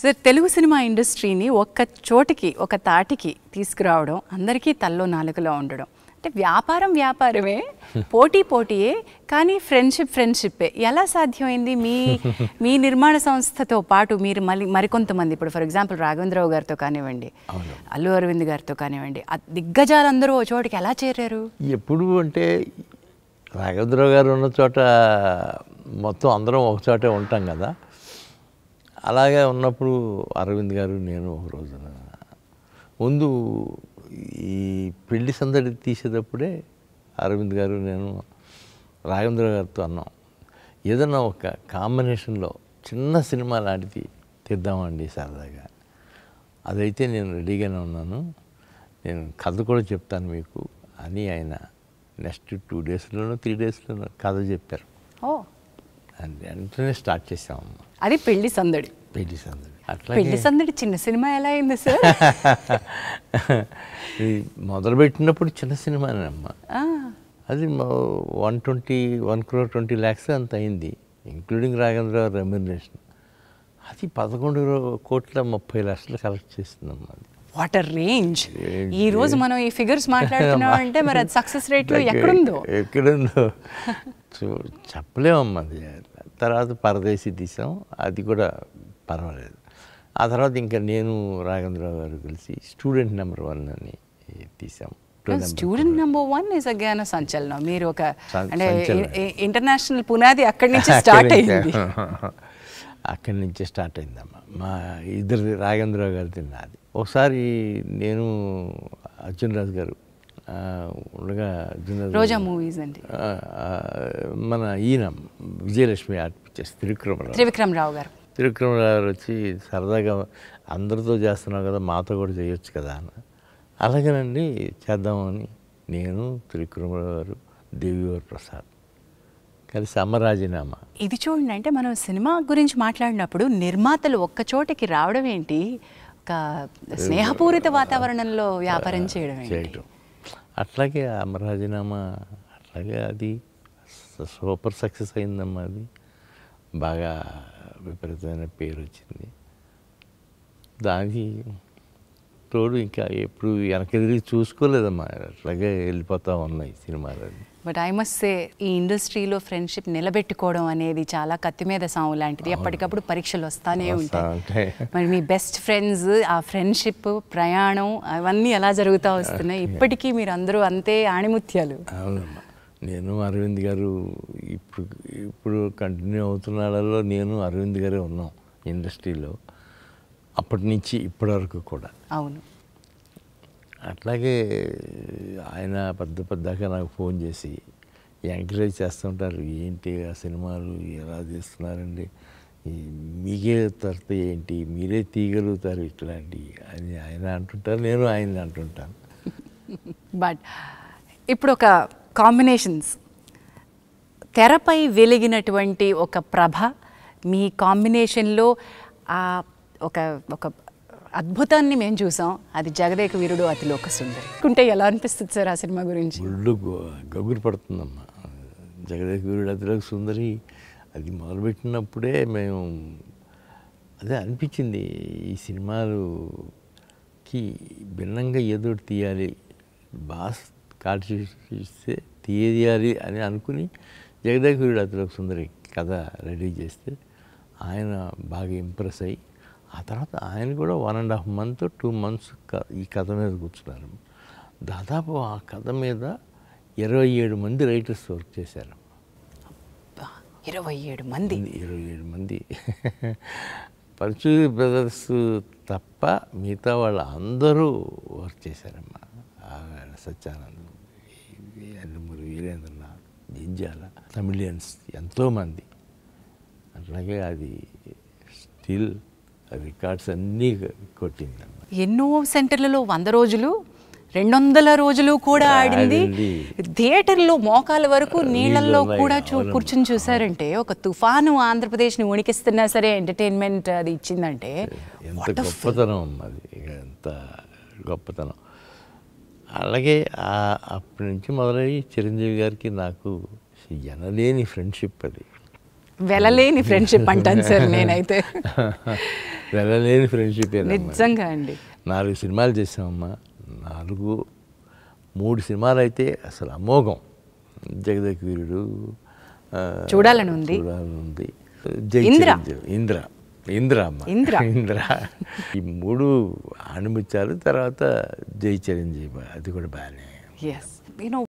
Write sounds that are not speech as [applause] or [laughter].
sir Telugu cinema ఇండస్ట్రీని ఒక్క చోటికి ఒక తాటికి తీసుకురావడం అందరికీ తల్లో నాలుగులో ఉండడం అంటే వ్యాపారం వ్యాపారమే పోటీ పోటీయే కానీ ఫ్రెండ్షిప్ ఫ్రెండ్షిప్పే ఎలా సాధ్యమైంది మీ మీ నిర్మాణ సంస్థతో పాటు మీరు మళ్ళీ మరికొంతమంది ఇప్పుడు ఫర్ ఎగ్జాంపుల్ రాఘవేంద్రరావు గారితో కానివ్వండి అల్లు అరవింద్ గారితో కానివ్వండి దిగ్గజాలందరూ ఓ చోటికి ఎలా చేరారు ఎప్పుడు అంటే రాఘవేంద్రరావు గారు ఉన్న చోట మొత్తం అందరం ఒక చోటే ఉంటాం కదా అలాగే ఉన్నప్పుడు అరవింద్ గారు నేను ఒక రోజున ముందు ఈ పెళ్లి సందడి తీసేటప్పుడే అరవింద్ గారు నేను రాఘవేంద్ర గారితో అన్నాం ఏదన్నా ఒక కాంబినేషన్లో చిన్న సినిమా లాంటిది తీద్దామండి సరదాగా అదైతే నేను రెడీగానే ఉన్నాను నేను కథ కూడా చెప్తాను మీకు అని ఆయన నెక్స్ట్ టూ డేస్లోనో త్రీ డేస్లోనో కథ చెప్పారు అంతే వెంటనే స్టార్ట్ చేసామమ్మా అది పెళ్లి సందడి పెళ్లి సందడి పెళ్లి సందడి చిన్న సినిమా ఎలా అయింది సార్ [laughs] మొదలు పెట్టినప్పుడు చిన్న సినిమానేనమ్మా అది one twenty one crore twenty lakhs అంత అయింది ఇంక్లూడింగ్ రాఘవేంద్రరావు రెమ్యునరేషన్ అది పదకొండు కోట్ల ముప్పై లక్షలు కలెక్ట్ చేస్తుందమ్మా అది వాట్ రేంజ్ ఈ రోజు మనం ఈ ఫిగర్స్ మాట్లాడుతున్నాం అంటే మరి అది సక్సెస్ రేట్లో ఎక్కడుందో ఎక్కడుందో చెప్పలేమమ్మా అది తర్వాత పరదేశి తీసాం అది కూడా పర్వాలేదు ఆ తర్వాత ఇంకా నేను రాఘవేంద్రరావు గారు కలిసి స్టూడెంట్ నెంబర్ వన్ అని తీసాం student number one is again సంచలనం మీరు ఒక అంటే ఇంటర్నేషనల్ పునాది అక్కడి [laughs] నుంచి స్టార్ట్ అయింది [laughs] అక్కడి నుంచే స్టార్ట్ అయిందమ్మా మా ఇద్దరు రాఘవేంద్రరావు గారు తిన్నది ఒకసారి నేను అర్జున్ రాజు గారు ఉండగా రోజా మూవీస్ అండి మన ఈయన విజయలక్ష్మి ఆర్ట్ పిక్చర్స్ త్రివిక్రమరావు త్రివిక్రమరావు గారు త్రివిక్రమరావు గారు వచ్చి సరదాగా అందరితో చేస్తున్నావు కదా మాతో కూడా చేయొచ్చు కదా అని అలాగేనండి చేద్దామని నేను త్రివిక్రమరావు గారు దేవివారి ప్రసాద్ కలిసి సమరాజీనామా ఇది చూడండి అంటే మనం సినిమా గురించి మాట్లాడినప్పుడు నిర్మాతలు ఒక్క చోటకి రావడం ఏంటి ఒక స్నేహపూరిత వాతావరణంలో వ్యాపారం చేయడం చేయటం అట్లాగే ఆమె రాజీనామా అట్లాగే అది సూపర్ సక్సెస్ అయిందమ్మా అది బాగా విపరీతమైన పేరు వచ్చింది దానికి తోడు ఇంకా ఎప్పుడు వెనక్కి తిరిగి చూసుకోలేదమ్మా అట్లాగే వెళ్ళిపోతా ఉన్నాయి సినిమాలన్నీ బట్ ఐ మస్ట్ సే ఈ ఇండస్ట్రీలో ఫ్రెండ్షిప్ నిలబెట్టుకోవడం అనేది చాలా కత్తి మీద సాంగ్ లాంటిది ఎప్పటికప్పుడు పరీక్షలు వస్తానే ఉంటాయి మరి మీ బెస్ట్ ఫ్రెండ్స్ ఆ ఫ్రెండ్షిప్ ప్రయాణం అవన్నీ ఎలా జరుగుతూ వస్తున్నాయి ఇప్పటికీ మీరు అందరూ అంతే ఆణిముత్యాలు అవునమ్మా నేను అరవింద్ గారు ఇప్పుడు ఇప్పుడు కంటిన్యూ అవుతున్నాళ్ళలో నేను అరవింద్ గారే ఉన్నాం ఇండస్ట్రీలో అప్పటి నుంచి ఇప్పటి వరకు కూడా అవును అట్లాగే ఆయన పెద్ద పెద్దగా నాకు ఫోన్ చేసి ఎంకరేజ్ చేస్తుంటారు ఏంటి ఆ సినిమాలు ఎలా తీస్తున్నారండి మీకే తరత ఏంటి మీరే తీయగలుగుతారు ఇట్లాంటి అని ఆయన అంటుంటారు నేను ఆయన అంటుంటాను బట్ [laughs] ఇప్పుడు ఒక కాంబినేషన్స్ తెరపై వెలిగినటువంటి ఒక ప్రభ మీ కాంబినేషన్లో ఆ ఒక ఒక అద్భుతాన్ని మేము చూసాం అది జగదేక వీరుడు అతి లోక సుందరి ఉంటే ఎలా అనిపిస్తుంది సార్ ఆ సినిమా గురించి ఒళ్ళు గగురు పడుతుందమ్మా జగదేక వీరుడు అతిలోక సుందరి అది మొదలుపెట్టినప్పుడే మేము అదే అనిపించింది ఈ సినిమాలుకి భిన్నంగా ఏదో తీయాలి బాస్ కాల్చిస్తే చూస్తే తీయాలి అని అనుకుని జగదేక వీరుడు అతిలోక సుందరి కథ రెడీ చేస్తే ఆయన బాగా ఇంప్రెస్ అయ్యి ఆ తర్వాత ఆయన కూడా one and half month two months ఈ కథ మీద కూర్చున్నారు దాదాపు ఆ కథ మీద ఇరవై ఏడు మంది రైటర్స్ వర్క్ చేశారు ఇరవై ఏడు మంది ఇరవై ఏడు మంది పరిచూరి బ్రదర్స్ తప్ప మిగతా వాళ్ళు అందరూ వర్క్ చేశారమ్మా సత్యానంద్ అల్లమూరి వీరేంద్రనాథ్ జింజాల తమిళియన్స్ ఎంతోమంది అట్లాగే అది స్టిల్ రికార్డ్స్ అన్నీ కొట్టింది ఎన్నో సెంటర్లలో వంద రోజులు రెండు వందల రోజులు కూడా ఆడింది థియేటర్లో మోకాల వరకు నీళ్ళల్లో కూడా చూ కూర్చుని చూసారంటే ఒక తుఫాను ఆంధ్రప్రదేశ్ని ఉణికిస్తున్నా సరే ఎంటర్టైన్మెంట్ అది ఇచ్చిందంటే ఎంత గొప్పతనం అది ఎంత గొప్పతనం అలాగే అప్పటి నుంచి మొదలయ్యి చిరంజీవి గారికి నాకు ఎనలేని ఫ్రెండ్షిప్ అది వెళ్ళలేని ఫ్రెండ్షిప్ అంటాను సార్ నేనైతే [laughs] వెళ్ళలేని ఫ్రెండ్షిప్ నిజంగా అండి నాలుగు సినిమాలు చేసామమ్మా నాలుగు మూడు సినిమాలు అయితే అసలు అమోఘం వీరుడు చూడాలని ఉంది చూడాలని ఉంది ఇంద్ర ఇంద్ర అమ్మ ఇంద్ర ఇంద్ర ఈ మూడు అనుమించారు తర్వాత జై చిరంజీవి అది కూడా బాగానే